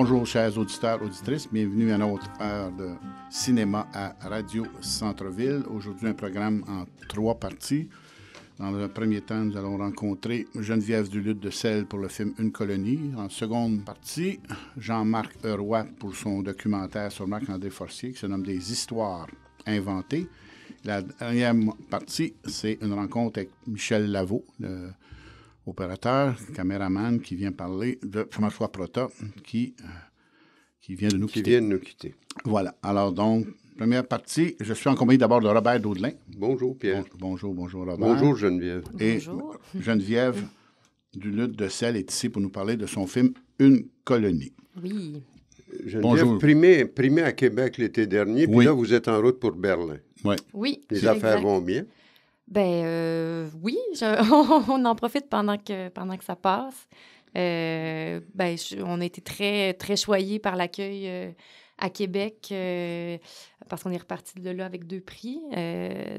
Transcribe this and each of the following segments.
Bonjour, chers auditeurs, auditrices. Bienvenue à notre heure de cinéma à Radio Centre-Ville. Aujourd'hui, un programme en trois parties. Dans le premier temps, nous allons rencontrer Geneviève Duluth de Selle pour le film Une colonie. En seconde partie, Jean-Marc Heroy pour son documentaire sur Marc-André Forcier qui se nomme Des histoires inventées. La dernière partie, c'est une rencontre avec Michel Lavaux, le opérateur, caméraman qui vient parler de François Prota, qui, euh, qui vient de nous quitter. nous quitter. Voilà. Alors donc, première partie, je suis en compagnie d'abord de Robert Daudelin. Bonjour Pierre. bonjour, bonjour Robert. Bonjour Geneviève. Et bonjour. Geneviève du Lutte de Sel est ici pour nous parler de son film Une colonie. Oui. Geneviève, Bonjour. Primé, primé à Québec l'été dernier, puis là, vous êtes en route pour Berlin. Oui. oui Les affaires vont bien. Ben euh, oui, on en profite pendant que, pendant que ça passe. Euh, ben, on était très, très choyés par l'accueil euh, à Québec parce qu'on est reparti de là avec deux prix.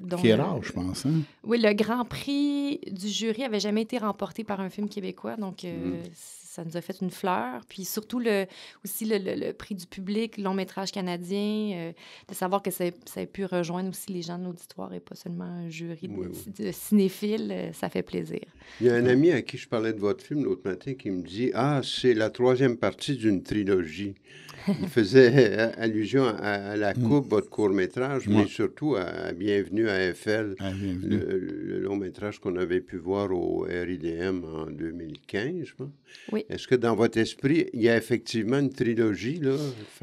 Donc, Qui est rare, je pense. Hein? Oui, le Grand Prix du jury avait jamais été remporté par un film québécois, donc mm ça nous a fait une fleur. Puis surtout le, aussi le, prix du public, long métrage canadien, euh, de savoir que ça, a pu rejoindre aussi les gens de l'auditoire et pas seulement un jury de, cinéphiles, euh, ça fait plaisir. Il y a un ami à qui je parlais de votre film l'autre matin qui me dit Ah, c'est la troisième partie d'une trilogie. Il faisait euh, allusion à, la mm. coupe, votre court-métrage, mais surtout à Bienvenue à FL, Le, le long métrage qu'on avait pu voir au RIDM en 2015, Oui. Est-ce que dans votre esprit, il y a effectivement une trilogie,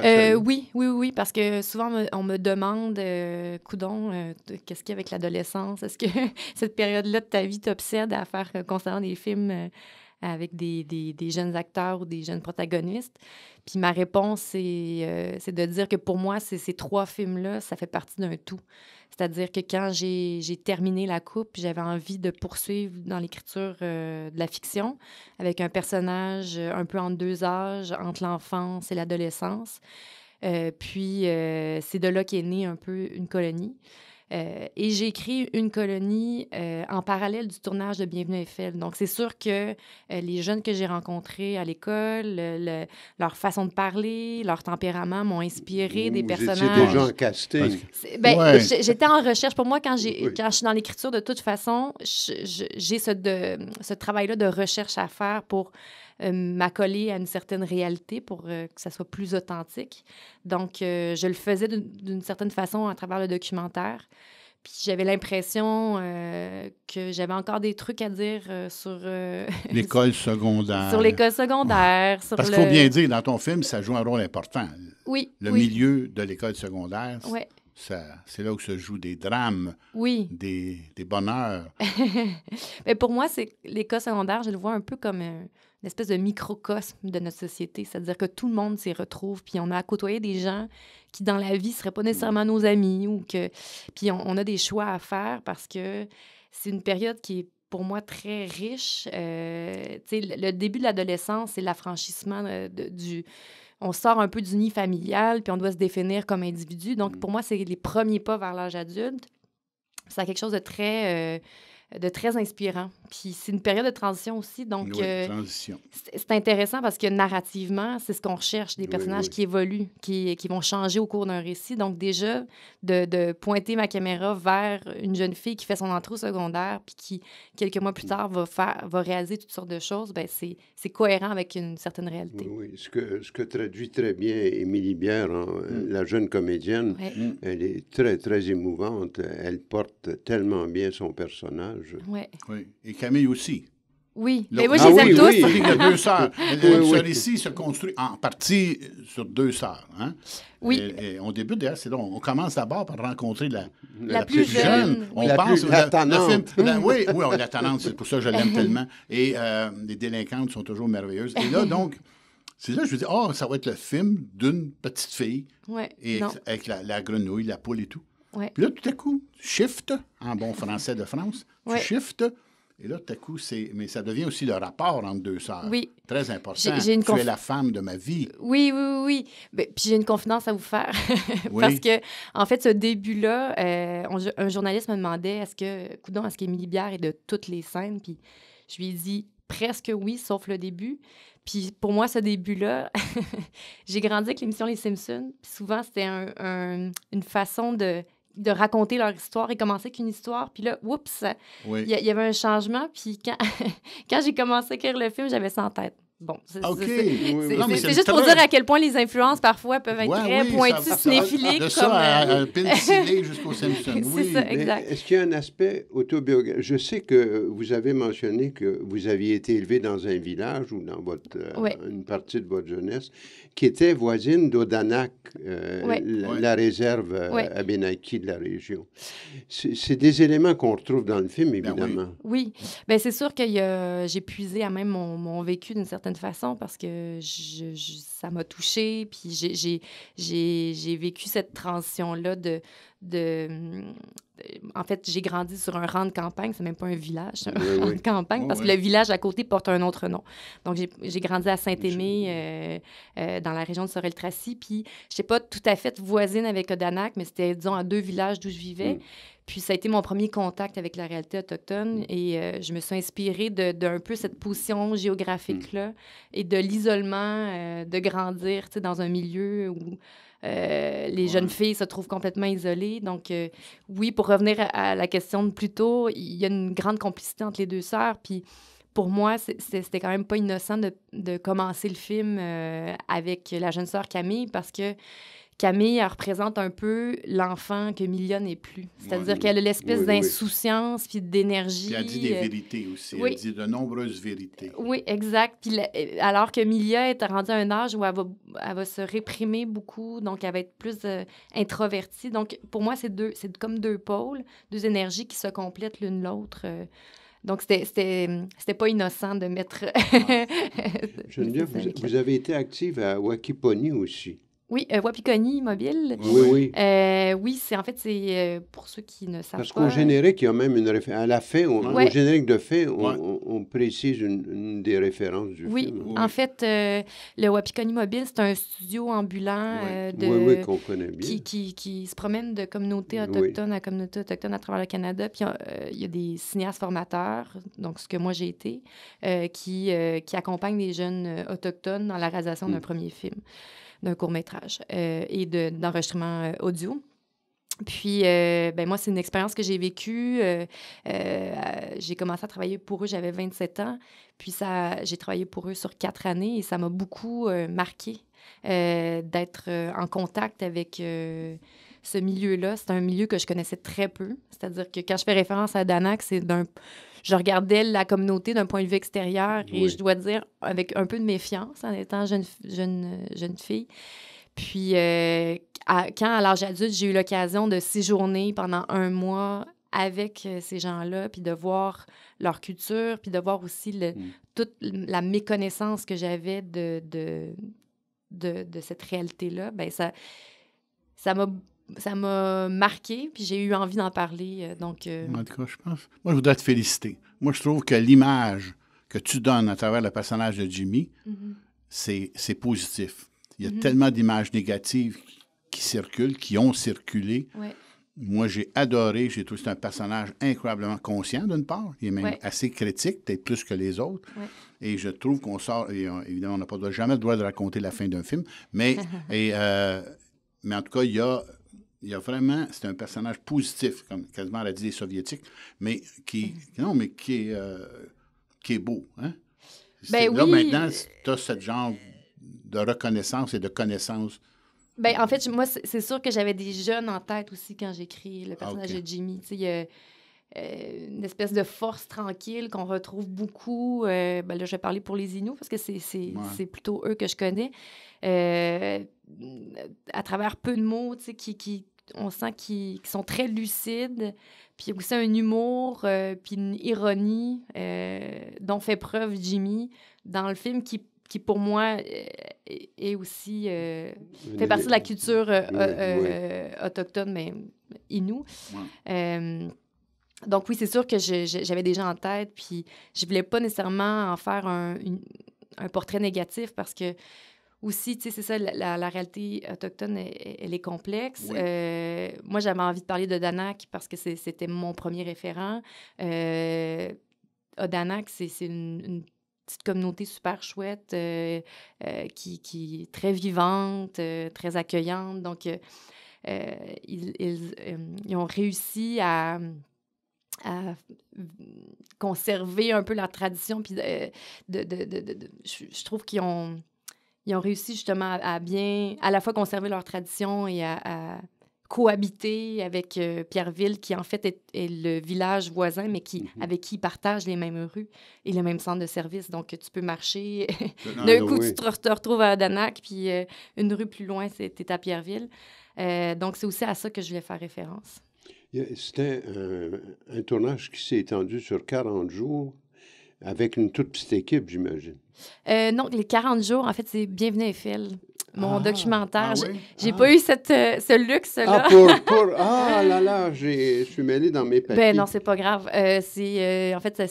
euh, oui, oui, oui, parce que souvent, on me, demande, euh, coudon, euh, qu'est-ce qu'il y a avec l'adolescence? Est-ce que cette période-là de ta vie t'obsède à faire concernant des films avec des, des, jeunes acteurs ou des jeunes protagonistes. Puis ma réponse, c'est, euh, de dire que pour moi, ces trois films-là, ça fait partie d'un tout. C'est-à-dire que quand j'ai, terminé la coupe, j'avais envie de poursuivre dans l'écriture euh, de la fiction avec un personnage euh, un peu entre deux âges, entre l'enfance et l'adolescence. puis c'est de là qu'est née un peu une colonie. Euh, et j'ai écrit une colonie euh, en parallèle du tournage de Bienvenue à Eiffel. Donc, c'est sûr que euh, les jeunes que j'ai rencontrés à l'école, leur façon de parler, leur tempérament m'ont inspiré des personnages. déjà en casting. Ben, J'étais en recherche. Pour moi, quand, j'ai quand je suis dans l'écriture, de toute façon, j'ai ce, ce travail-là de recherche à faire pour euh, m'accoler à une certaine réalité pour euh, que ça soit plus authentique. Donc, euh, je le faisais d'une certaine façon à travers le documentaire. Puis j'avais l'impression que j'avais encore des trucs à dire sur... l'école secondaire. sur l'école secondaire. Parce qu'il faut bien dire, dans ton film, ça joue un rôle important. Oui. Le milieu de l'école secondaire. Oui c'est là où se jouent des drames, des, bonheurs. Mais pour moi, c'est secondaire, je le vois un peu comme euh, une espèce de microcosme de notre société, c'est-à-dire que tout le monde s'y retrouve, puis on a à côtoyer des gens qui dans la vie seraient pas nécessairement nos amis ou que puis on, a des choix à faire parce que c'est une période qui est pour moi très riche. Euh, le début de l'adolescence, c'est l'affranchissement euh, du, on sort un peu du nid familial, puis on doit se définir comme individu. Donc, mm. pour moi, c'est les premiers pas vers l'âge adulte. C'est quelque chose de très euh, euh, de très inspirant. Puis c'est une période de transition aussi, donc euh, c'est intéressant parce que narrativement, c'est ce qu'on recherche, des personnages qui évoluent, qui, qui, vont changer au cours d'un récit. Donc déjà, de, pointer ma caméra vers une jeune fille qui fait son entrée au secondaire, puis qui, quelques mois plus mm. tard, va, faire, va réaliser toutes sortes de choses, ben c'est cohérent avec une certaine réalité. Oui, ce que, ce que traduit très bien Émilie Bière, hein, mm. la jeune comédienne, elle est très, très émouvante. Elle porte tellement bien son personnage. Oui. Et Camille aussi. Oui, mais moi, je les aime tous. Il deux sœurs. se construit en partie sur deux sœurs. Hein? Oui. Et, on débute, d'ailleurs, c'est donc, on commence d'abord par rencontrer la, plus, jeune. On la pense plus, la, oui, oui, la tendance, c'est pour ça que je l'aime tellement. Et euh, les délinquantes sont toujours merveilleuses. Et là, donc, c'est là que je me dis, oh, ça va être le film d'une petite fille. Ouais, et, avec la grenouille, la poule et tout. Puis là, tout à coup, shift, en bon français de France, tu shift. Et là, tout à coup, c'est. Mais ça devient aussi le rapport entre deux sœurs. Oui. Très important. J'ai, tu es la femme de ma vie. Oui, oui, oui. Ben, puis j'ai une confidence à vous faire. Parce que, en fait, ce début-là, euh, un journaliste me demandait est-ce que, Coudon, est-ce qu'Émilie Bière est de toutes les scènes Puis je lui ai dit presque oui, sauf le début. Puis pour moi, ce début-là, j'ai grandi avec l'émission Les Simpsons. Puis souvent, c'était un, une façon de de raconter leur histoire. et commencer qu'une histoire, puis là, oups, il y, avait un changement. Puis quand, quand j'ai commencé à écrire le film, j'avais ça en tête. Bon, c'est juste pour dire à quel point les influences parfois peuvent être très pointues, ça comme, euh, jusqu'au Simpson. Oui. Est-ce qu'il y a un aspect autobiographique? Je sais que vous avez mentionné que vous aviez été élevé dans un village ou dans votre, euh, une partie de votre jeunesse qui était voisine d'Odanak, euh, la, réserve à benaki de la région. C'est des éléments qu'on retrouve dans le film, ben évidemment. oui, ben, c'est sûr que j'ai puisé à même mon, mon vécu d'une certaine façon parce que je, ça m'a touchée. Puis j'ai vécu cette transition-là de, de, En fait, j'ai grandi sur un rang de campagne, c'est même pas un village, c'est un rang de campagne, parce que le village à côté porte un autre nom. Donc, j'ai grandi à Saint-Aimé, euh, euh, dans la région de Sorel-Tracy, puis je sais pas tout à fait voisine avec Odanac, mais c'était, disons, à deux villages d'où je vivais. Mm. Puis ça a été mon premier contact avec la réalité autochtone mm. et euh, je me suis inspirée d'un peu cette position géographique-là mm. et de l'isolement, euh, de grandir dans un milieu où euh, les jeunes filles se trouvent complètement isolées. Donc, oui, pour revenir à, la question de plus tôt, il y a une grande complicité entre les deux sœurs. Puis pour moi, c'était quand même pas innocent de, de commencer le film avec la jeune sœur Camille parce que Camille, représente un peu l'enfant que Milia n'est plus. C'est-à-dire qu'elle a l'espèce d'insouciance puis d'énergie. Puis elle dit des euh, vérités aussi. Elle dit de nombreuses vérités. Oui, exact. Puis euh, alors que Milia est rendue à un âge où elle va, elle va se réprimer beaucoup, donc elle va être plus euh, introvertie. Donc pour moi, c'est deux, c'est comme deux pôles, deux énergies qui se complètent l'une l'autre. Donc, c'était pas innocent de mettre. Je ah. veux vous, vous, avez été active à Wakiponi aussi. Oui, euh, Wapikoni Mobile. Oui, oui. oui, euh, c'est en fait, c'est euh, pour ceux qui ne savent pas. Parce qu'au générique, il y a même une référence. À la fin, au générique de fin, on, précise une, des références du film. Oui, en fait, le Wapikoni Mobile, c'est un studio ambulant de... Qui, qui, se promène de communauté autochtone à communauté autochtone à travers le Canada. Puis il y a des cinéastes formateurs, donc ce que moi j'ai été, qui, qui accompagnent des jeunes autochtones dans la réalisation d'un mm. premier film d'un court métrage euh, et d'enregistrement euh, audio. Puis, euh, ben moi, c'est une expérience que j'ai vécue. j'ai commencé à travailler pour eux, j'avais 27 ans. Puis, ça, j'ai travaillé pour eux sur quatre années et ça m'a beaucoup marqué d'être en contact avec ce milieu-là, c'est un milieu que je connaissais très peu. C'est-à-dire que quand je fais référence à Danak, c'est d'un. Je regardais la communauté d'un point de vue extérieur et je dois dire avec un peu de méfiance en étant jeune, jeune, jeune fille. Puis, euh, quand à l'âge adulte, j'ai eu l'occasion de séjourner pendant un mois avec euh, ces gens-là, puis de voir leur culture, puis de voir aussi le, mm. toute la méconnaissance que j'avais de, de, de, de cette réalité-là, ben ça ça m'a ça m'a marqué, puis j'ai eu envie d'en parler. Euh, donc, euh, je pense. Moi, je voudrais te féliciter. Moi, je trouve que l'image que tu donnes à travers le personnage de Jimmy, mhm. c'est positif. Il y a mhm. tellement d'images négatives qui circulent, qui ont circulé. Moi, j'ai adoré. J'ai trouvé c'est un personnage incroyablement conscient, d'une part. Il est même assez critique, peut-être plus que les autres. Et je trouve qu'on sort. Euh, évidemment, on n'a pas jamais le droit de raconter la fin d'un film. Mais, mais en tout cas, il y a il y a vraiment, c'est un personnage positif, comme quasiment l'a dit les mais qui, mm. non, mais qui est, euh, qui est beau. Hein? Ben là, maintenant, tu as ce genre de reconnaissance et de connaissance. Ben, en fait, moi, c'est sûr que j'avais des jeunes en tête aussi quand j'écris le personnage ah, de Jimmy. Tu sais, euh, une espèce de force tranquille qu'on retrouve beaucoup. Euh, ben là, je vais parler pour les Inuits parce que c'est plutôt eux que je connais. Euh, à travers peu de mots, qui, on sent qu'ils sont très lucides. Puis aussi un humour, puis une ironie dont fait preuve Jimmy dans le film qui pour moi est aussi fait partie de la culture autochtone mais inou. Donc oui, c'est sûr que j'avais des gens en tête, puis je voulais pas nécessairement en faire un, portrait négatif parce que aussi, tu sais, c'est ça, la, réalité autochtone, elle, est complexe. Euh, moi, j'avais envie de parler de Danak parce que c'était mon premier référent. Euh, Danak, c'est une, petite communauté super chouette, euh, euh, qui, est très vivante, très accueillante. Donc, ils, ont réussi à à conserver un peu leur tradition. Puis euh, je, trouve qu'ils ont, ils ont réussi justement à, bien, à la fois conserver leur tradition et à, cohabiter avec euh, Pierreville, qui en fait est, le village voisin, mais qui, mhm. avec qui ils partagent les mêmes rues et le même centre de service. Donc, tu peux marcher. D'un coup, tu te, retrouves à Danac, puis euh, une rue plus loin, es à Pierreville. donc, c'est aussi à ça que je voulais faire référence. C'était euh, un, tournage qui s'est étendu sur 40 jours avec une toute petite équipe, j'imagine. Euh, non, les 40 jours, en fait, c'est Bienvenue à Phil mon ah. documentaire. Ah j'ai ah. pas eu cette, euh, ce luxe-là. Ah, pour, ah là là, je suis mêlée dans mes ben, papiers. Ben non, c'est pas grave. c'est, en fait,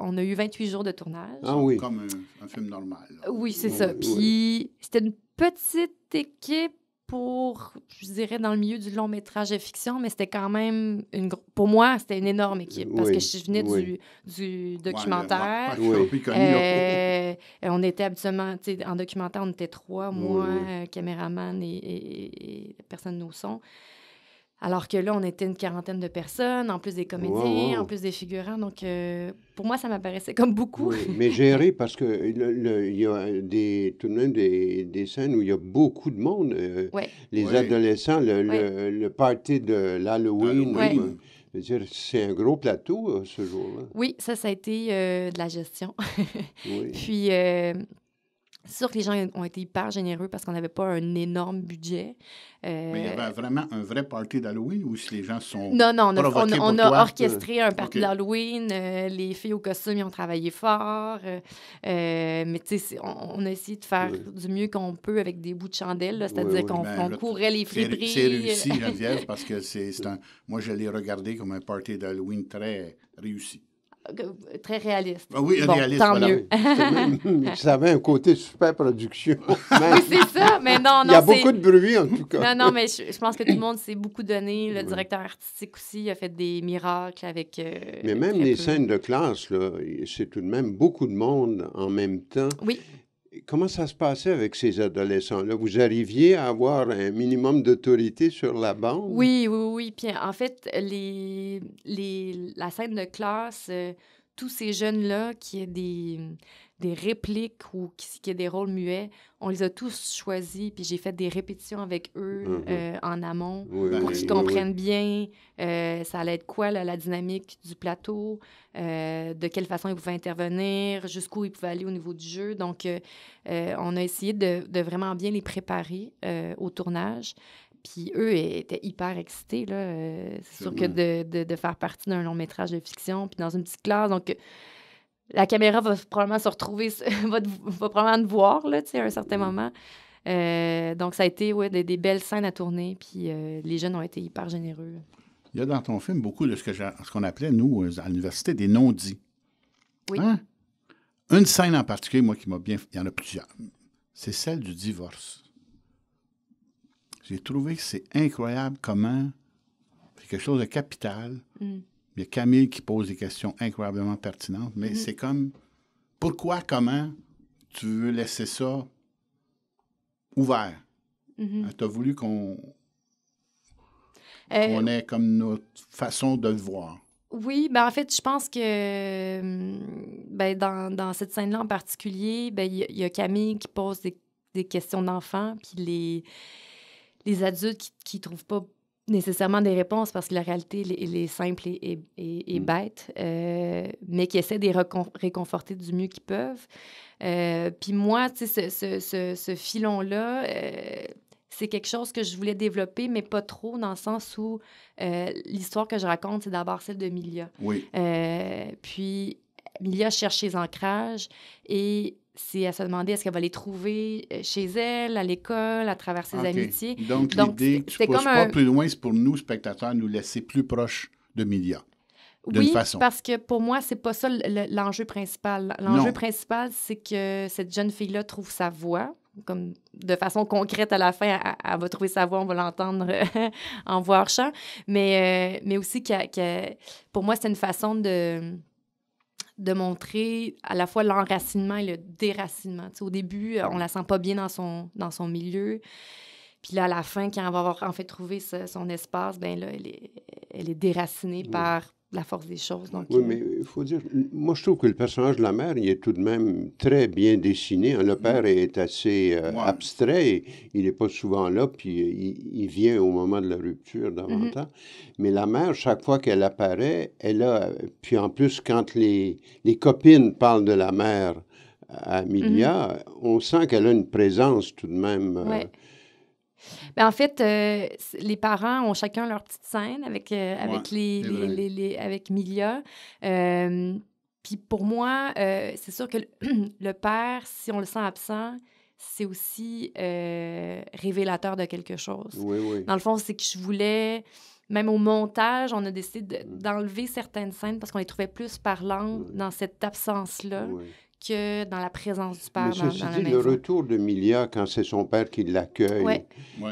on a eu 28 jours de tournage. Ah oui. Comme un, film normal. Oui, c'est ça. Puis, c'était une petite équipe pour, je dirais, dans le milieu du long métrage et fiction, mais c'était quand même une Pour moi, c'était une énorme équipe parce que je venais du, documentaire. Euh, euh, on était habituellement, en documentaire, on était trois, moi, euh, caméraman et, et, et personne au alors que là, on était une quarantaine de personnes, en plus des comédiens, en plus des figurants. Donc, euh, pour moi, ça m'apparaissait comme beaucoup. mais gérer parce qu'il y a des, tout des, des scènes où il y a beaucoup de monde. Euh, les adolescents, le, parti le, party de l'Halloween. C'est un gros plateau, euh, ce jour-là. Oui, ça, ça a été de la gestion. oui. Puis, c'est sûr que les gens ont été hyper généreux parce qu'on n'avait pas un énorme budget. Euh, mais il y avait vraiment un vrai party d'Halloween ou si les gens sont. Non, non, on a, orchestré un party d'Halloween. Euh, les filles au costume, ont travaillé fort. Euh, mais tu sais, on, a essayé de faire du mieux qu'on peut avec des bouts de chandelle, c'est-à-dire qu'on ben, courait les friperies. C'est réussi, Geneviève, parce que c'est un. Moi, je l'ai regardé comme un party d'Halloween très réussi très réaliste. Ah oui, tant mieux. ça avait un côté super production. oui, c'est ça, mais non, non. Il y a beaucoup de bruit, en tout cas. Non, non, mais je, pense que tout le monde s'est beaucoup donné. Le directeur artistique aussi a fait des miracles avec... Euh, mais même les scènes de classe, c'est tout de même beaucoup de monde en même temps. Oui. Comment ça se passait avec ces adolescents-là? Vous arriviez à avoir un minimum d'autorité sur la bande? Oui, oui, oui. Puis en fait, la scène de classe, euh, tous ces jeunes-là qui aient des, mm, des répliques ou qui, qui des rôles muets, on les a tous choisis, puis j'ai fait des répétitions avec eux mm-hmm. euh, en amont pour qu'ils comprennent bien euh, ça allait être quoi la dynamique du plateau, euh, de quelle façon ils pouvaient intervenir, jusqu'où ils pouvaient aller au niveau du jeu. Donc, on a essayé de, de, vraiment bien les préparer au tournage. Puis eux étaient hyper excités. là. Euh, c'est sûr que de, faire partie d'un long métrage de fiction, puis dans une petite classe. Donc, la caméra va probablement se retrouver, va, probablement te voir là, à un certain mm-hmm. moment. Euh, donc, ça a été ouais, des, belles scènes à tourner, puis euh, les jeunes ont été hyper généreux. Il y a dans ton film beaucoup de ce, que ce qu'on appelait, nous, à l'université, des non-dits. Oui. Hein? Une scène en particulier, moi, qui m'a bien. Il y en a plusieurs. C'est celle du divorce. J'ai trouvé que c'est incroyable comment c'est quelque chose de capital. Mm. Il y a Camille qui pose des questions incroyablement pertinentes, mais mm-hmm. c'est comme pourquoi, comment tu veux laisser ça ouvert? Mm-hmm. Hein, tu as voulu euh, qu'on ait comme notre façon de le voir. Oui, ben en fait, je pense que mm, ben, dans, cette scène-là en particulier, ben, il ben, y, a Camille qui pose des, des questions d'enfants, puis les les adultes qui ne trouvent pas nécessairement des réponses parce que la réalité, est simple et, et, et mm. bête, euh, mais qui essaient de les réconforter du mieux qu'ils peuvent. Euh, puis moi, tu sais, ce, ce, filon-là, euh, c'est quelque chose que je voulais développer, mais pas trop, dans le sens où l'histoire que je raconte, c'est d'abord celle de Milia. Oui. puis Milia cherche ses ancrages et c'est à se demander est-ce qu'elle va les trouver euh, chez elle, à l'école, à travers ses amitiés. Donc, l'idée que tu pousses pas plus loin, c'est pour nous, spectateurs, nous laisser plus proches de Milia. Oui, façon. parce que pour moi, c'est pas ça l'enjeu principal. L'enjeu principal, c'est que cette jeune fille-là trouve sa voix, comme de façon concrète à la fin, elle, va trouver sa voix, on va l'entendre en voix hors champ. Mais, euh, mais aussi, que pour moi, c'est une façon de, de montrer à la fois l'enracinement et le déracinement. au début, euh, on la sent pas bien dans son, dans son milieu. Puis là, à la fin, quand elle va avoir en fait trouvé son espace, ben elle est, déracinée par, la force des choses. Donc, oui, euh, mais il faut dire, moi je trouve que le personnage de la mère, il est tout de même très bien dessiné. Hein. Le mm. père est assez euh, abstrait, il n'est pas souvent là, puis euh, il, vient au moment de la rupture davantage. temps mm-hmm. Mais la mère, chaque fois qu'elle apparaît, elle a, puis en plus quand les, les copines parlent de la mère à Milia mm-hmm. on sent qu'elle a une présence tout de même. Ben, en fait, euh, les parents ont chacun leur petite scène avec, euh, avec, les, avec Milia. Euh, puis pour moi, c'est sûr que le, père, si on le sent absent, c'est aussi révélateur de quelque chose. Oui, oui. Dans le fond, c'est que je voulais même au montage, on a décidé mmh. d'enlever certaines scènes parce qu'on les trouvait plus parlantes mmh. dans cette absence-là que dans la présence du père. Mais ceci dans dit, le retour de Milia, quand c'est son père qui l'accueille,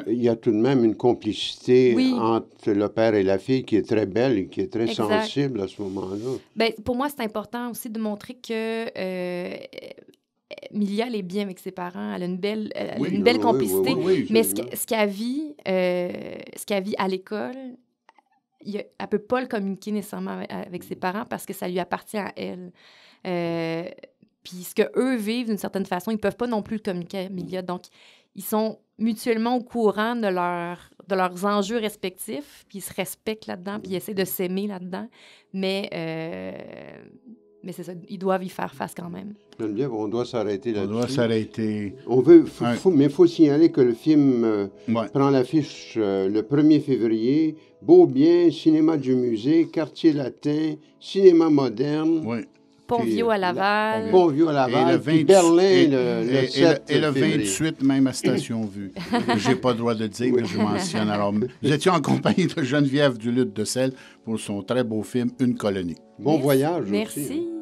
il y a tout de même une complicité entre le père et la fille qui est très belle et qui est très sensible à ce moment-là. Ben, pour moi, c'est important aussi de montrer que euh, Milia, elle est bien avec ses parents. Elle a une belle, une belle complicité. mais ce qu'elle vit, euh, ce vit à l'école, elle ne peut pas le communiquer nécessairement avec, ses parents parce que ça lui appartient à elle. Euh, puis ce eux vivent d'une certaine façon, ils peuvent pas non plus le communiquer y Donc, ils sont mutuellement au courant de, leur, de leurs enjeux respectifs, puis ils se respectent là-dedans, puis ils essaient de s'aimer là-dedans. Mais, euh, c'est ça, ils doivent y faire face quand même. on doit s'arrêter là-dessus. On doit s'arrêter. On veut, mais il faut signaler que le film euh, prend l'affiche euh, le 1er février. Beau bien, cinéma du musée, quartier latin, cinéma moderne. Oui. Pont à Laval. à Laval. Et le Berlin, le, 28, même à Station Vue. Je n'ai pas le droit de le dire, mais je mentionne. Alors, nous étions en compagnie de Geneviève Duluth de Selle pour son très beau film Une colonie. Bon voyage. Merci. Hein.